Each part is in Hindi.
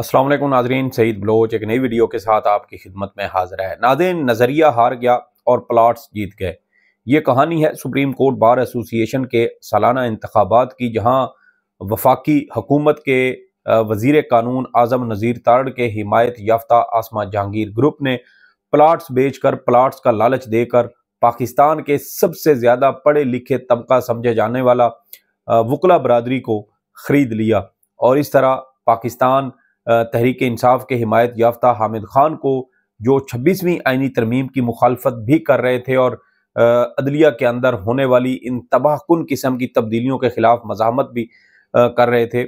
असलम नाजरीन सईद बलोच एक नई वीडियो के साथ आपकी खिदमत में हाजिर है नाजरीन नज़रिया हार गया और प्लाट्स जीत गए ये कहानी है सुप्रीम कोर्ट बार एसोसिएशन के सालाना इंतबात की जहाँ वफाकी हकूमत के वजीर कानून आज़म नज़ीर तारड़ के हिमायत याफ्ता आसमा जहांगीर ग्रुप ने प्लाट्स बेच कर प्लाट्स का लालच देकर पाकिस्तान के सबसे ज़्यादा पढ़े लिखे तबका समझे जाने वाला वकला बरदरी को ख़रीद लिया और इस तरह पाकिस्तान तहरीक इंसाफ के हिमायत याफ्ता हामिद खान को जो छब्बीसवीं आइनी तरमीम की मुखालफत भी कर रहे थे और अदलिया के अंदर होने वाली इन तबाहकुन किस्म की तब्दीलियों के खिलाफ मजामत भी कर रहे थे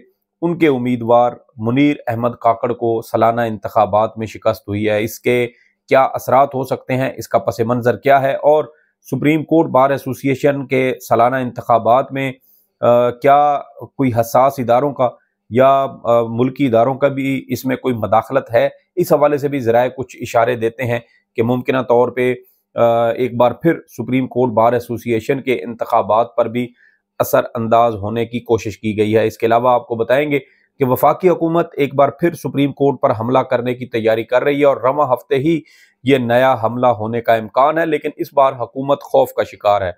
उनके उम्मीदवार मुनीर अहमद काकड़ को सालाना इंतबात में शिकस्त हुई है इसके क्या असरात हो सकते हैं इसका पस मंज़र क्या है और सुप्रीम कोर्ट बार एसोसिएशन के सालाना इंतबात में आ, क्या कोई हसास इदारों का या मुल्की इदारों का भी इसमें कोई मदाखलत है इस हवाले से भी ज़रा कुछ इशारे देते हैं कि मुमकिन तौर पर एक बार फिर सुप्रीम कोर्ट बार एसोसिएशन के इंतबात पर भी असरअंदाज होने की कोशिश की गई है इसके अलावा आपको बताएंगे कि वफाकी हुकूमत एक बार फिर सुप्रीम कोर्ट पर हमला करने की तैयारी कर रही है और रवा हफ्ते ही ये नया हमला होने का इम्कान है लेकिन इस बार हुकूमत खौफ का शिकार है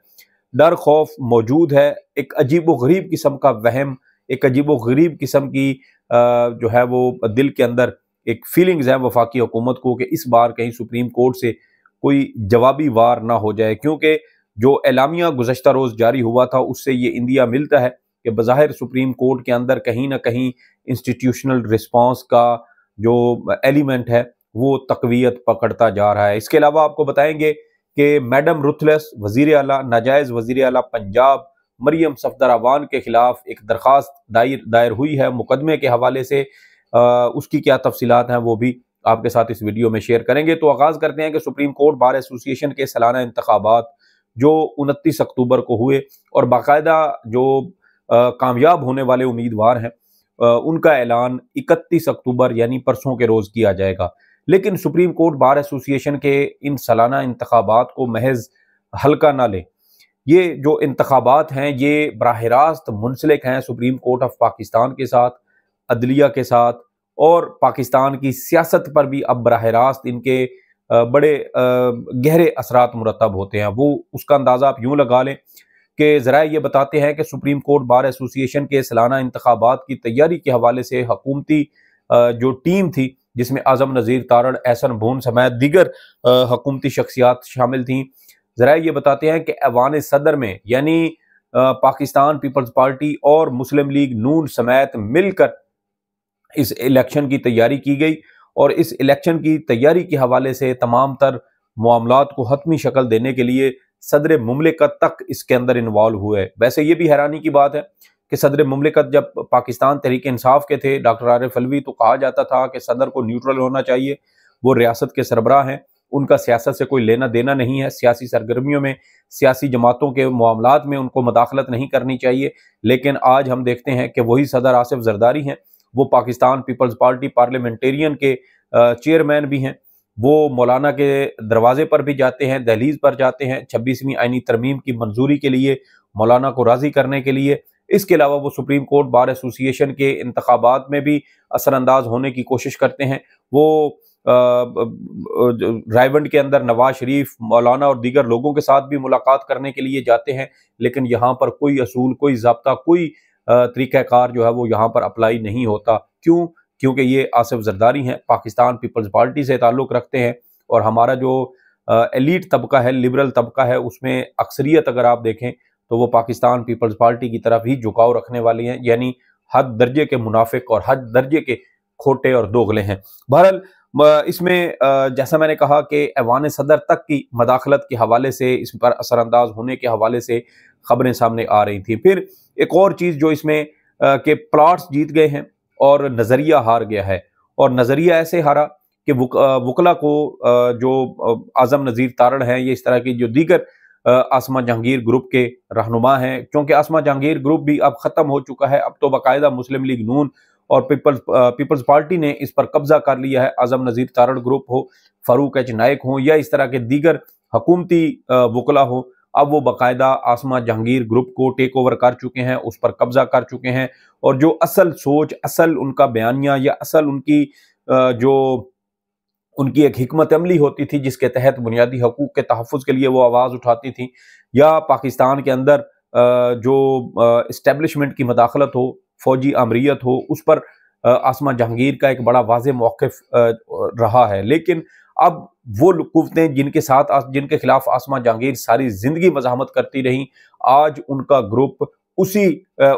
डर खौफ मौजूद है एक अजीब व गरीब किस्म का वहम एक अजीब गरीब किस्म की जो है वो दिल के अंदर एक फीलिंग्स हैं वफाकी हुकूमत को कि इस बार कहीं सुप्रीम कोर्ट से कोई जवाबी वार ना हो जाए क्योंकि जो एलामिया गुजशत रोज़ जारी हुआ था उससे ये इंडिया मिलता है कि बज़ाहिर सुप्रीम कोर्ट के अंदर कहीं ना कहीं इंस्टीट्यूशनल रिस्पांस का जो एलिमेंट है वो तकवीत पकड़ता जा रहा है इसके अलावा आपको बताएंगे कि मैडम रुथलेस वजीर अला नाजायज़ वजीर अला पंजाब मरियम सफदरावान के खिलाफ एक दरख्वास्त दायर दायर हुई है मुकदमे के हवाले से आ, उसकी क्या तफसीत हैं वो भी आपके साथ इस वीडियो में शेयर करेंगे तो आगाज़ करते हैं कि सुप्रीम कोर्ट बार एसोसिएशन के सालाना इंतबात जो उनतीस अक्टूबर को हुए और बाकायदा जो कामयाब होने वाले उम्मीदवार हैं उनका ऐलान 31 अक्टूबर यानी परसों के रोज़ किया जाएगा लेकिन सुप्रीम कोर्ट बार एसोसिएशन के इन सालाना इंतबात को महज हल्का ना लें ये जो इंतबात हैं ये बरह रास्त मुंसलिक हैं सुप्रीम कोर्ट ऑफ पाकिस्तान के साथ अदलिया के साथ और पाकिस्तान की सियासत पर भी अब बरह रास्त इनके बड़े गहरे असरात मुरतब होते हैं वो उसका अंदाज़ा आप यूँ लगा लें कि ज़रा ये बताते हैं कि सुप्रीम कोर्ट बार एसोसिएशन के सालाना इंतबात की तैयारी के हवाले से हकूमती जो टीम थी जिसमें आज़म नज़ीर तारड़ एहसन भून समेत दीगर हकूमती शख्सियात शामिल थी जरा ये बताते हैं कि अवान सदर में यानी पाकिस्तान पीपल्स पार्टी और मुस्लिम लीग नून समेत मिलकर इस इलेक्शन की तैयारी की गई और इस इलेक्शन की तैयारी के हवाले से तमाम तर मामला को हतमी शक्ल देने के लिए सदर ममलिकत तक इसके अंदर इन्वॉल्व हुए वैसे ये भी हैरानी की बात है कि सदर ममलिकत जब पाकिस्तान तहरीक इंसाफ के थे डॉक्टर आरिफ अलवी तो कहा जाता था कि सदर को न्यूट्रल होना चाहिए वो रियासत के सरबराह हैं उनका सियासत से कोई लेना देना नहीं है सियासी सरगर्मियों में सियासी जमातों के मामला में उनको मदाखलत नहीं करनी चाहिए लेकिन आज हम देखते हैं कि वही सदर आसिफ जरदारी हैं वो पाकिस्तान पीपल्स पार्टी पार्लियामेंटेरियन के चेयरमैन भी हैं वो मौलाना के दरवाजे पर भी जाते हैं दहलीज पर जाते हैं छब्बीसवीं आइनी तरमीम की मंजूरी के लिए मौलाना को राज़ी करने के लिए इसके अलावा वो सुप्रीम कोर्ट बार एसोसिएशन के इंतबात में भी असरानंदाज होने की कोशिश करते हैं वो रायबंड के अंदर नवाज शरीफ मौलाना और दीगर लोगों के साथ भी मुलाकात करने के लिए जाते हैं लेकिन यहाँ पर कोई असूल कोई जबता कोई तरीक़ाकार जो है वो यहाँ पर अप्लाई नहीं होता क्यों क्योंकि ये आसिफ जरदारी हैं पाकिस्तान पीपल्स पार्टी से ताल्लुक़ रखते हैं और हमारा जो एलिट तबका है लिबरल तबका है उसमें अक्सरियत अगर आप देखें तो वो पाकिस्तान पीपल्स पार्टी की तरफ ही झुकाव रखने वाली हैं यानी हद दर्जे के मुनाफिक और हद दर्जे के खोटे और दोगले हैं बहरहाल इसमें जैसा मैंने कहा कि ऐवान सदर तक की मदाखलत के हवाले से इस पर असरानंदाज होने के हवाले से खबरें सामने आ रही थी फिर एक और चीज़ जो इसमें के प्लाट्स जीत गए हैं और नज़रिया हार गया है और नज़रिया ऐसे हारा कि वक, वकला को जो आज़म नज़ीर तारण हैं ये इस तरह की जो दीगर आसमा जहांगीर ग्रुप के रहनुमा हैं क्योंकि आसमा जहांगीर ग्रुप भी अब ख़त्म हो चुका है अब तो बाकायदा मुस्लिम लीग नून और पीपल्स पीपल्स पार्टी ने इस पर कब्जा कर लिया है आजम नज़ीर तारण ग्रुप हो फारूक एच नायक हो या इस तरह के दीगर हकूमती वकला हो अब वो बाकायदा आसमा जहांगीर ग्रुप को टेक ओवर कर चुके हैं उस पर कब्जा कर चुके हैं और जो असल सोच असल उनका बयानिया या असल उनकी जो उनकी एक हमत अमली होती थी जिसके तहत बुनियादी हकूक़ के तहफ़ के लिए वो आवाज़ उठाती थी या पाकिस्तान के अंदर जो इस्टेबलिशमेंट की मदाखलत हो फौजी अमरीत हो उस पर आसमा जहांगीर का एक बड़ा वाज मौक़ रहा है लेकिन अब वो कुवतें जिनके साथ जिनके खिलाफ आसमा जहांगीर सारी ज़िंदगी मजामत करती रहीं आज उनका ग्रुप उसी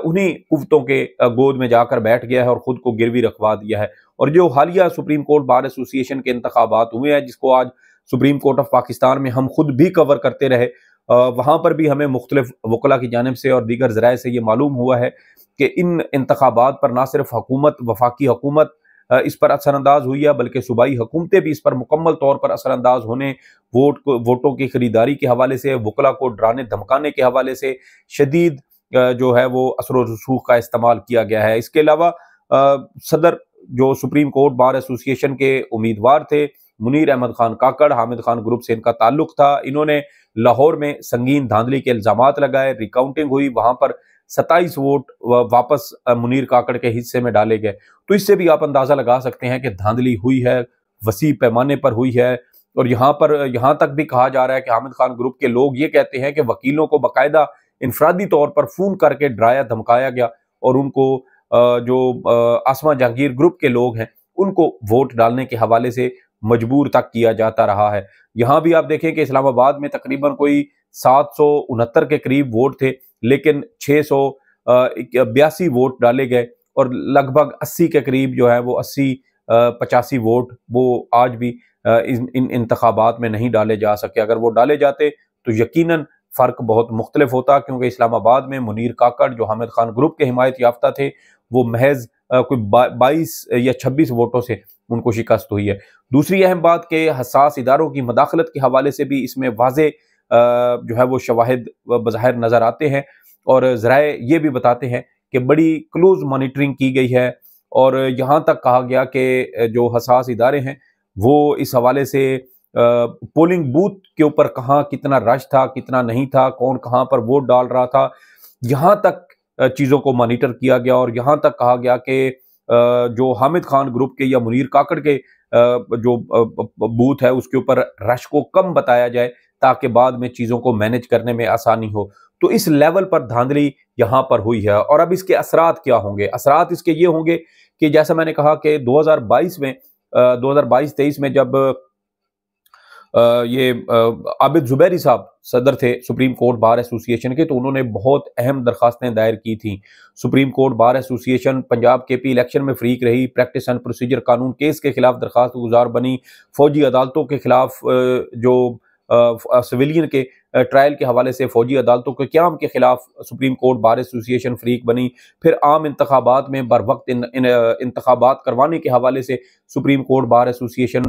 उन्हीं कुतों के गोद में जाकर बैठ गया है और ख़ुद को गिरवी रखवा दिया है और जो हालिया सुप्रीम कोर्ट बार एसोसिएशन के इंतबात हुए हैं जिसको आज सुप्रीम कोर्ट ऑफ पाकिस्तान में हम खुद भी कवर करते रहे वहाँ पर भी हमें मुख्तलिफ वकला की जानब से और दीगर जराये से ये मालूम हुआ है कि इन इंतबात पर ना सिर्फ हकूमत वफाकी हकूमत इस पर असरानंदाज हुई है बल्कि सूबाई हुकूमतें भी इस पर मुकम्मल तौर पर असरानंदाज होने वोट को वोटों की खरीदारी के हवाले से वकला को डराने धमकाने के हवाले से शदीद जो है वो असर रसूख का इस्तेमाल किया गया है इसके अलावा सदर जो सुप्रीम कोर्ट बार एसोसिएशन के उम्मीदवार थे मुनीर अहमद खान काकड़ हामिद खान ग्रुप से इनका ताल्लुक था इन्होंने लाहौर में संगीन धांधली के इल्ज़ाम लगाए रिकाउंटिंग हुई वहाँ पर सत्ताईस वोट वापस मुनीर काकड़ के हिस्से में डाले गए तो इससे भी आप अंदाजा लगा सकते हैं कि धांधली हुई है वसी पैमाने पर हुई है और यहाँ पर यहाँ तक भी कहा जा रहा है कि हामिद खान ग्रुप के लोग ये कहते हैं कि वकीलों को बाकायदा इनफरादी तौर पर फ़ोन करके डराया धमकाया गया और उनको जो आसमा जहांगीर ग्रुप के लोग हैं उनको वोट डालने के हवाले से मजबूर तक किया जाता रहा है यहाँ भी आप देखें कि इस्लामाबाद में तकरीबन कोई सात के करीब वोट थे लेकिन छः सौ बयासी वोट डाले गए और लगभग 80 के करीब जो है वो 80 पचासी वोट वो आज भी इन इन इंतबात में नहीं डाले जा सके अगर वो डाले जाते तो यकीनन फ़र्क बहुत मुख्तलिफ होता क्योंकि इस्लामाबाद में मुनीर काकड़ जो हामिद खान ग्रुप के हिमायत याफ्ता थे वो महज कोई बाईस या छब्बीस वोटों से उनको शिकस्त हुई है दूसरी अहम बात कि हसास इदारों की मदाखलत के हवाले से भी इसमें वाज जो है वो शवाहद बाहर नज़र आते हैं और ज़रा ये भी बताते हैं कि बड़ी क्लोज मॉनिटरिंग की गई है और यहाँ तक कहा गया कि जो हसास इदारे हैं वो इस हवाले से पोलिंग बूथ के ऊपर कहाँ कितना रश था कितना नहीं था कौन कहाँ पर वोट डाल रहा था यहाँ तक चीज़ों को मॉनिटर किया गया और यहाँ तक कहा गया कि जो हामिद खान ग्रुप के या मुनीर काकड़ के जो बूथ है उसके ऊपर रश को कम बताया जाए ताकि बाद में चीज़ों को मैनेज करने में आसानी हो तो इस लेवल पर धांधली यहाँ पर हुई है और अब इसके असरात क्या होंगे असरात इसके ये होंगे कि जैसा मैंने कहा कि 2022 में दो हज़ार बाईस में जब आ, ये आबिद जुबैरी साहब सदर थे सुप्रीम कोर्ट बार एसोसिएशन के तो उन्होंने बहुत अहम दरखास्तें दायर की थी Supreme Court Bar Association Punjab के पी इलेक्शन में फ्रीक रही प्रैक्टिस एंड प्रोसीजर कानून केस के खिलाफ दरखास्त गुजार बनी फौजी अदालतों के खिलाफ जो सिविलियन के ट्रायल के हवाले से फौजी अदालतों के क्याम के खिलाफ सुप्रीम कोर्ट बार एसोसिएशन फ्रीक बनी फिर आम इंतबात में बर वक्त इंतबात करवाने के हवाले से सुप्रीम कोर्ट बार एसोसिएशन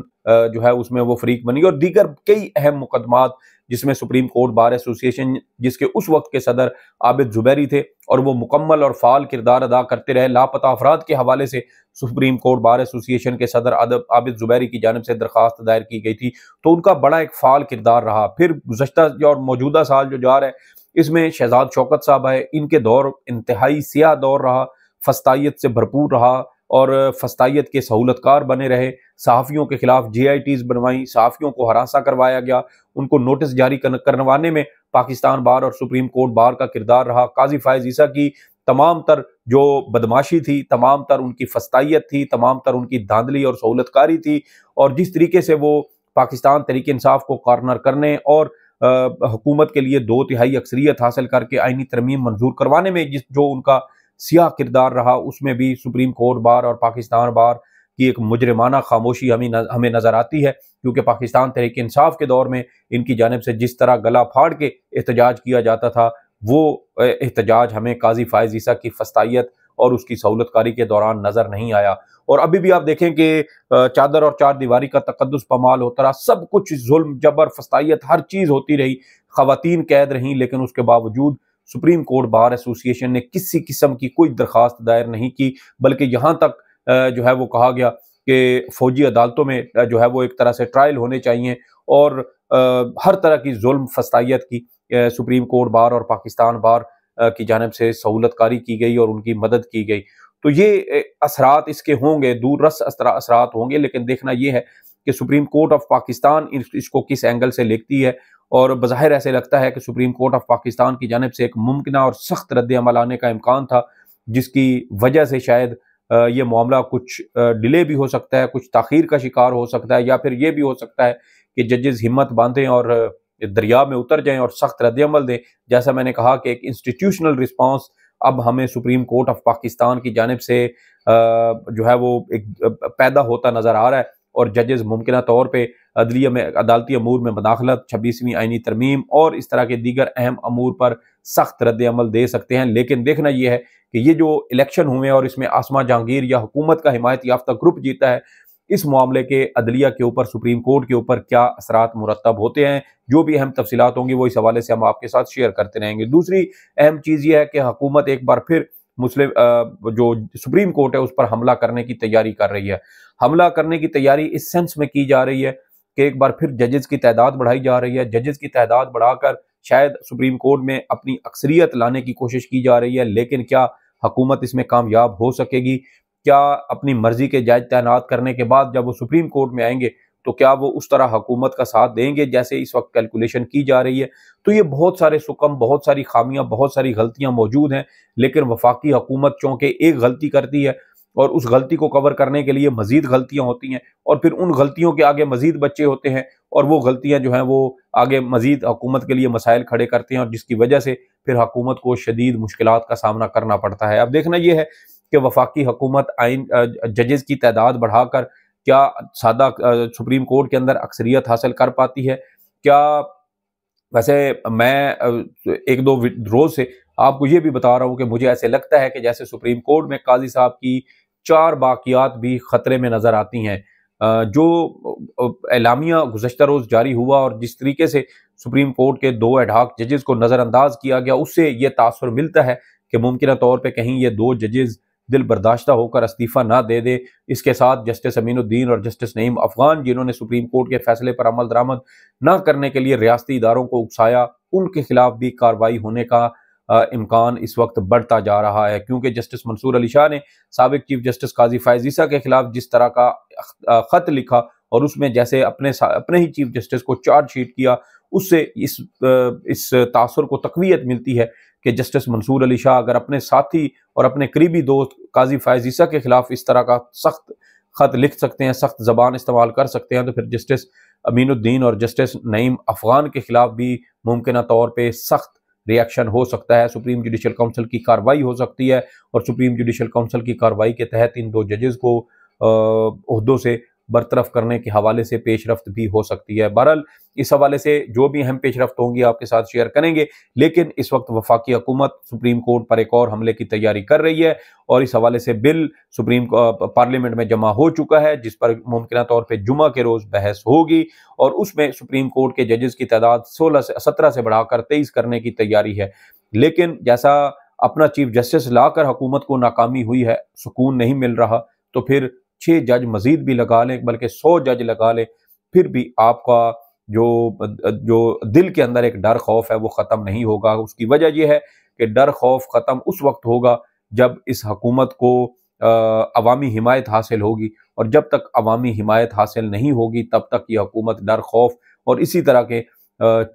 जो है उसमें वो फ्रीक बनी और दीगर कई अहम मुकदमात जिसमें सुप्रीम कोर्ट बार एसोसिएशन जिसके उस वक्त के सदर आबिद जुबैरी थे और वो मुकम्मल और फाल किरदार अदा करते रहे लापता अफराद के हवाले से सुप्रीम कोर्ट बार एसोसिएशन के सदर अदब आबिद जुबैरी की जानब से दरख्वास्त दायर की गई थी तो उनका बड़ा एक फाल किरदार रहा फिर गुजशत और मौजूदा साल जो जा रहा है इसमें शहजाद शौकत साहब आए इनके दौर इंतहाई सियाह दौर रहा फस्ताइत से भरपूर रहा और फस्ताइत के सहूलतकार बने रहे सहाफ़ियों के खिलाफ जे आई टीज़ बनवाई सहाफ़ियों को हरासा करवाया गया उनको नोटिस जारी करवाने में पाकिस्तान बार और सुप्रीम कोर्ट बार का किरदार रहा काजी फायज ईसा की तमाम तर जो बदमाशी थी तमाम तर उनकी फस्ताइत थी तमाम तर उनकी धांधली और सहूलतकारी थी और जिस तरीके से वो पाकिस्तान तरीक इंसाफ को कॉर्नर करने और आ, हुकूमत के लिए दो तिहाई अक्सरियत हासिल करके आइनी तरमीम मंजूर करवाने में जिस जो उनका सियाह किरदार रहा उसमें भी सुप्रीम कोर्ट बार और पाकिस्तान बार की एक मुजरमाना खामोशी हमें हमें नज़र आती है क्योंकि पाकिस्तान तहरीक इंसाफ के दौर में इनकी जानब से जिस तरह गला फाड़ के एहतजाज किया जाता था वो एहतजाज हमें काजी फायज ईसा की फस्ताइत और उसकी सहूलतकारी के दौरान नज़र नहीं आया और अभी भी आप देखें कि चादर और चार दीवारी का तकदस पमाल होता रहा सब कुछ जुल्म जबर फस्ताइत हर चीज़ होती रही खातन कैद रहीं लेकिन उसके बावजूद सुप्रीम कोर्ट बार एसोसिएशन ने किसी किस्म की कोई दरखास्त दायर नहीं की बल्कि यहाँ तक जो है वो कहा गया कि फौजी अदालतों में जो है वो एक तरह से ट्रायल होने चाहिए और हर तरह की जुल्म फस्तायत की सुप्रीम कोर्ट बार और पाकिस्तान बार की जानब से सहूलतकारी की गई और उनकी मदद की गई तो ये असरात इसके होंगे दूरस असरात होंगे लेकिन देखना ये है कि सुप्रीम कोर्ट ऑफ पाकिस्तान इसको किस एंगल से लेती है और बज़ाहिर ऐसे लगता है कि सुप्रीम कोर्ट ऑफ पाकिस्तान की जानब से एक मुमकिन और सख्त रद्द अमल आने का इम्कान था जिसकी वजह से शायद ये मामला कुछ डिले भी हो सकता है कुछ तखीर का शिकार हो सकता है या फिर ये भी हो सकता है कि जजेस हिम्मत बांधें और दरिया में उतर जाएं और सख्त रद्द अमल दें जैसा मैंने कहा कि एक इंस्टीट्यूशनल रिस्पांस अब हमें सुप्रीम कोर्ट ऑफ पाकिस्तान की जानब से जो है वो एक पैदा होता नज़र आ रहा है और जजेस मुमकिन तौर पर अदलिया में अदालती अमूर में मदाखलत छब्बीसवीं आइनी तरमीम और इस तरह के दीगर अहम अमूर पर सख्त रद्द दे सकते हैं लेकिन देखना यह है कि ये जो इलेक्शन हुए हैं और इसमें आसमा जहांगीर या हुकूमत का हिमायत याफ्ता ग्रुप जीता है इस मामले के अदलिया के ऊपर सुप्रीम कोर्ट के ऊपर क्या असरात मुरतब होते हैं जो भी अहम तफसीत होंगी वो इस हवाले से हम आपके साथ शेयर करते रहेंगे दूसरी अहम चीज़ यह है कि हुकूमत एक बार फिर मुस्लिम जो सुप्रीम कोर्ट है उस पर हमला करने की तैयारी कर रही है हमला करने की तैयारी इस सेंस में की जा रही है कि एक बार फिर जजेस की तादाद बढ़ाई जा रही है जजेस की तादाद बढ़ाकर शायद सुप्रीम कोर्ट में अपनी अक्सरियत लाने की कोशिश की जा रही है लेकिन क्या हकूमत इसमें कामयाब हो सकेगी क्या अपनी मर्जी के जायज तैनात करने के बाद जब वो सुप्रीम कोर्ट में आएंगे तो क्या वो उस तरह हुकूमत का साथ देंगे जैसे इस वक्त कैलकुलेशन की जा रही है तो ये बहुत सारे सुकम बहुत सारी खामियां बहुत सारी गलतियां मौजूद हैं लेकिन वफाकी हकूमत चूँकि एक गलती करती है और उस गलती को कवर करने के लिए मजीद गलतियां होती हैं और फिर उन गलतियों के आगे मजीद बच्चे होते हैं और वो गलतियां जो हैं वो आगे मजीद हकूमत के लिए मसाइल खड़े करते हैं और जिसकी वजह से फिर हकूमत को शदीद मुश्किल का सामना करना पड़ता है अब देखना यह है कि वफाकी हकूमत आइन जजेस की तादाद बढ़ाकर क्या सादा सुप्रीम कोर्ट के अंदर अक्सरियत हासिल कर पाती है क्या वैसे मैं एक दो रोज से आपको ये भी बता रहा हूँ कि मुझे ऐसे लगता है कि जैसे सुप्रीम कोर्ट में काजी साहब की चार बाकियात भी खतरे में नज़र आती हैं जो एलामिया गुजशत रोज़ जारी हुआ और जिस तरीके से सुप्रीम कोर्ट के दो एडाक जजेस को नज़रअंदाज किया गया उससे ये तासर मिलता है कि मुमकिन तौर पर कहीं ये दो जजेज़ दिल बर्दाश्त होकर इस्तीफ़ा ना दे दे इसके साथ जस्टिस अमीनुद्दीन और जस्टिस नईम अफगान जिन्होंने सुप्रीम कोर्ट के फैसले पर अमल दरामद ना करने के लिए रियाती इदारों को उकसाया उनके खिलाफ भी कार्रवाई होने का इम्कान इस वक्त बढ़ता जा रहा है क्योंकि जस्टिस मंसूर अली शाह ने सबक चीफ जस्टिस काजी फायजीसा के खिलाफ जिस तरह का ख़त लिखा और उसमें जैसे अपने अपने ही चीफ जस्टिस को चार्जशीट किया उससे इस इस तासर को तकवीत मिलती है कि जस्टिस मंसूर अली शाह अगर अपने साथी और अपने करीबी दोस्त काजी फायज ईसा के खिलाफ इस तरह का सख्त खत लिख सकते हैं सख्त जबान इस्तेमाल कर सकते हैं तो फिर जस्टिस अमीनुद्दीन और जस्टिस नईम अफगान के खिलाफ भी मुमकिन तौर पर सख्त रिएक्शन हो सकता है सुप्रीम जुडिशल काउंसिल की कार्रवाई हो सकती है और सुप्रीम जुडिशल काउंसिल की कार्रवाई के तहत इन दो जजेस को अहदों से बरतरफ करने के हवाले से पेशरफ भी हो सकती है बहरहाल इस हवाले से जो भी अहम पेशरफ होंगी आपके साथ शेयर करेंगे लेकिन इस वक्त वफाकी हुकूमत सुप्रीम कोर्ट पर एक और हमले की तैयारी कर रही है और इस हवाले से बिल सुप्रीम पार्लियामेंट में जमा हो चुका है जिस पर मुमकिन तौर पर जुमा के रोज़ बहस होगी और उसमें सुप्रीम कोर्ट के जजेस की तादाद सोलह से सत्रह से बढ़ाकर तेईस करने की तैयारी है लेकिन जैसा अपना चीफ जस्टिस लाकर हुकूमत को नाकामी हुई है सुकून नहीं मिल रहा तो फिर छः जज मज़ीद भी लगा लें बल्कि सौ जज लगा लें फिर भी आपका जो जो दिल के अंदर एक डर खौफ है वो ख़त्म नहीं होगा उसकी वजह यह है कि डर खौफ ख़त्म उस वक्त होगा जब इस हकूमत को अवामी हिमायत हासिल होगी और जब तक अवामी हिमायत हासिल नहीं होगी तब तक ये हकूमत डर खौफ और इसी तरह के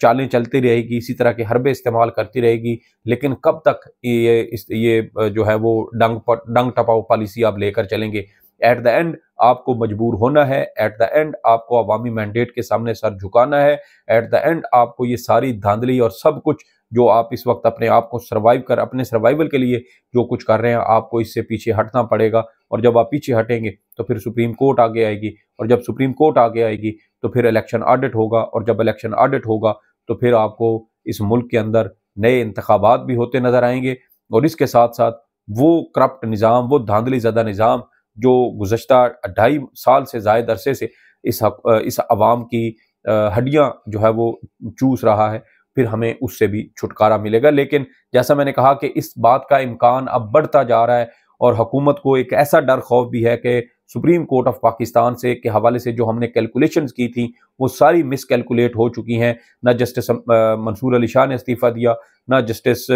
चालें चलती रहेगी इसी तरह के हरबे इस्तेमाल करती रहेगी लेकिन कब तक ये ये जो है वो डंग डंग टपाव पॉलिसी आप लेकर चलेंगे एट द एंड आपको मजबूर होना है एट द एंड आपको अवामी मैंडेट के सामने सर झुकाना है एट द एंड आपको ये सारी धांधली और सब कुछ जो आप इस वक्त अपने आप को सर्वाइव कर अपने सर्वाइवल के लिए जो कुछ कर रहे हैं आपको इससे पीछे हटना पड़ेगा और जब आप पीछे हटेंगे तो फिर सुप्रीम कोर्ट आगे आएगी और जब सुप्रीम कोर्ट आगे आएगी तो फिर इलेक्शन ऑडिट होगा और जब इलेक्शन ऑडिट होगा तो फिर आपको इस मुल्क के अंदर नए इंतबात भी होते नज़र आएंगे और इसके साथ साथ वो करप्ट निज़ाम वो धांधली ज़दा निज़ाम जो गुज्त ढाई साल से जायद अरसे से इस हक, इस आवाम की हड्डियाँ जो है वो चूस रहा है फिर हमें उससे भी छुटकारा मिलेगा लेकिन जैसा मैंने कहा कि इस बात का इम्कान अब बढ़ता जा रहा है और हुकूमत को एक ऐसा डर खौफ भी है कि सुप्रीम कोर्ट ऑफ पाकिस्तान से के हवाले से जो हमने कैलकुलेशंस की थी वो सारी मिस कैलकुलेट हो चुकी हैं ना जस्टिस मंसूर अली शाह ने इस्तीफ़ा दिया ना जस्टिस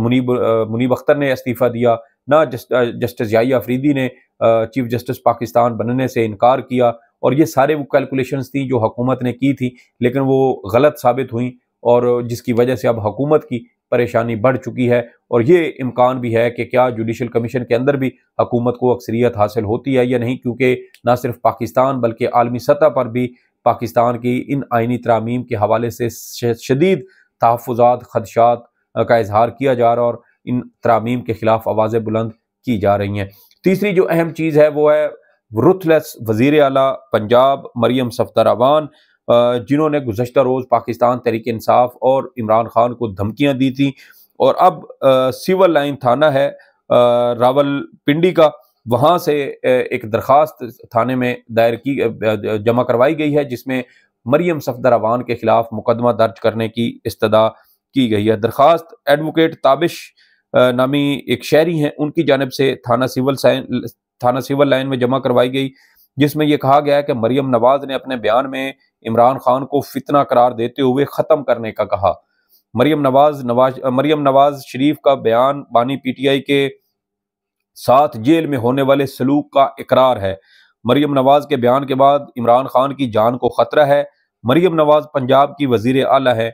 मुनीब मुनीब अख्तर ने इस्तीफ़ा दिया ना जस्टिस याही अफरीदी ने चीफ जस्टिस पाकिस्तान बनने से इनकार किया और ये सारे वो कैलकुलेशंस थी जो हकूमत ने की थी लेकिन वो गलत साबित हुई और जिसकी वजह से अब हुकूमत की परेशानी बढ़ चुकी है और ये इम्कान भी है कि क्या जुडिशल कमीशन के अंदर भी हकूमत को अक्सरियत हासिल होती है या नहीं क्योंकि ना सिर्फ पाकिस्तान बल्कि आलमी सतह पर भी पाकिस्तान की इन आइनी तरामीम के हवाले से शदीद तहफ़ात खदशात का इजहार किया जा रहा और इन तरामीम के ख़िलाफ़ आवाज़ें बुलंद की जा रही हैं तीसरी जो अहम चीज़ है वो है रुथलेस वजीर अला पंजाब मरियम अवान जिन्होंने गुजशत रोज़ पाकिस्तान तहरीक इंसाफ और इमरान खान को धमकियाँ दी थी और अब सिविल लाइन थाना है रावल पिंडी का वहाँ से एक दरखास्त थाने में दायर की जमा करवाई गई है जिसमें मरियम अवान के खिलाफ मुकदमा दर्ज करने की इस्तः की गई है दरखास्त एडवोकेट ताबिश नामी एक शहरी हैं उनकी जानब से थाना सिविल साइन थाना सिविल लाइन में जमा करवाई गई जिसमें यह कहा गया कि मरियम नवाज ने अपने बयान में इमरान खान को फितना करार देते हुए ख़त्म करने का कहा मरियम नवाज नवाज मरियम नवाज शरीफ का बयान बानी पीटीआई के साथ जेल में होने वाले सलूक का इकरार है मरियम नवाज के बयान के बाद इमरान खान की जान को खतरा है मरियम नवाज पंजाब की वजीर अला है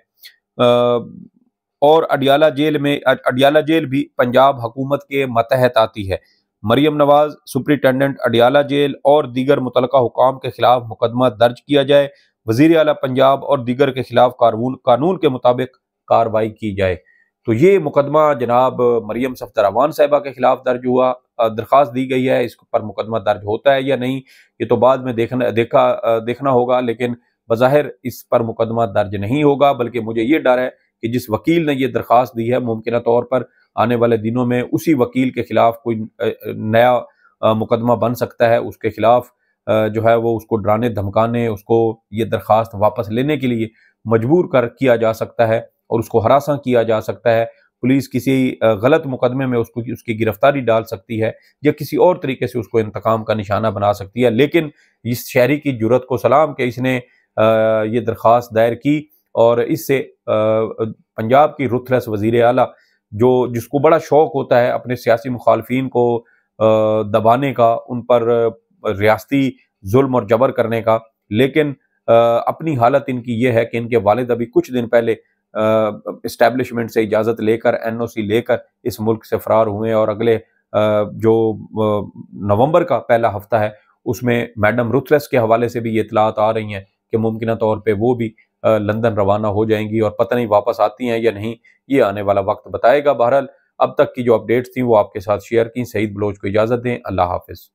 और अडियाला जेल में अडियाला जेल भी पंजाब हुकूमत के मतहत आती है मरियम नवाज सुप्रिटेंडेंट अडियाला जेल और दीगर मुतल हुकाम के खिलाफ मुकदमा दर्ज किया जाए वजीर अला पंजाब और दीगर के खिलाफ कानून कानून के मुताबिक कार्रवाई की जाए तो ये मुकदमा जनाब मरियम अवान साहबा के खिलाफ दर्ज हुआ दरख्वास्त दी गई है इस पर मुकदमा दर्ज होता है या नहीं ये तो बाद में देखना देखा देखना होगा लेकिन बज़ाहिर इस पर मुकदमा दर्ज नहीं होगा बल्कि मुझे ये डर है कि जिस वकील ने यह दरख्वास्त दी है मुमकिन तौर पर आने वाले दिनों में उसी वकील के खिलाफ कोई नया मुकदमा बन सकता है उसके खिलाफ जो है वो उसको डराने धमकाने उसको ये दरख्वास्त वापस लेने के लिए मजबूर कर किया जा सकता है और उसको हरासा किया जा सकता है पुलिस किसी गलत मुकदमे में उसको उसकी गिरफ्तारी डाल सकती है या किसी और तरीके से उसको इंतकाम का निशाना बना सकती है लेकिन इस शहरी की जरूरत को सलाम के इसने ये दरख्वास्त दायर की और इससे पंजाब की रुथलस वजीर अला जो जिसको बड़ा शौक होता है अपने सियासी मुखालफन को दबाने का उन पर रियाती जुल्म और जबर करने का लेकिन अपनी हालत इनकी यह है कि इनके वालद अभी कुछ दिन पहले इस्टेबलिशमेंट से इजाज़त लेकर एन ओ सी लेकर इस मुल्क से फरार हुए और अगले जो नवंबर का पहला हफ्ता है उसमें मैडम रुथलस के हवाले से भी ये इतलात आ रही हैं कि मुमकिन तौर पर वो भी लंदन रवाना हो जाएंगी और पता नहीं वापस आती हैं या नहीं ये आने वाला वक्त बताएगा बहरहाल अब तक की जो अपडेट्स थी वो आपके साथ शेयर की सईद बलोच को इजाज़त दें अल्लाह हाफिज़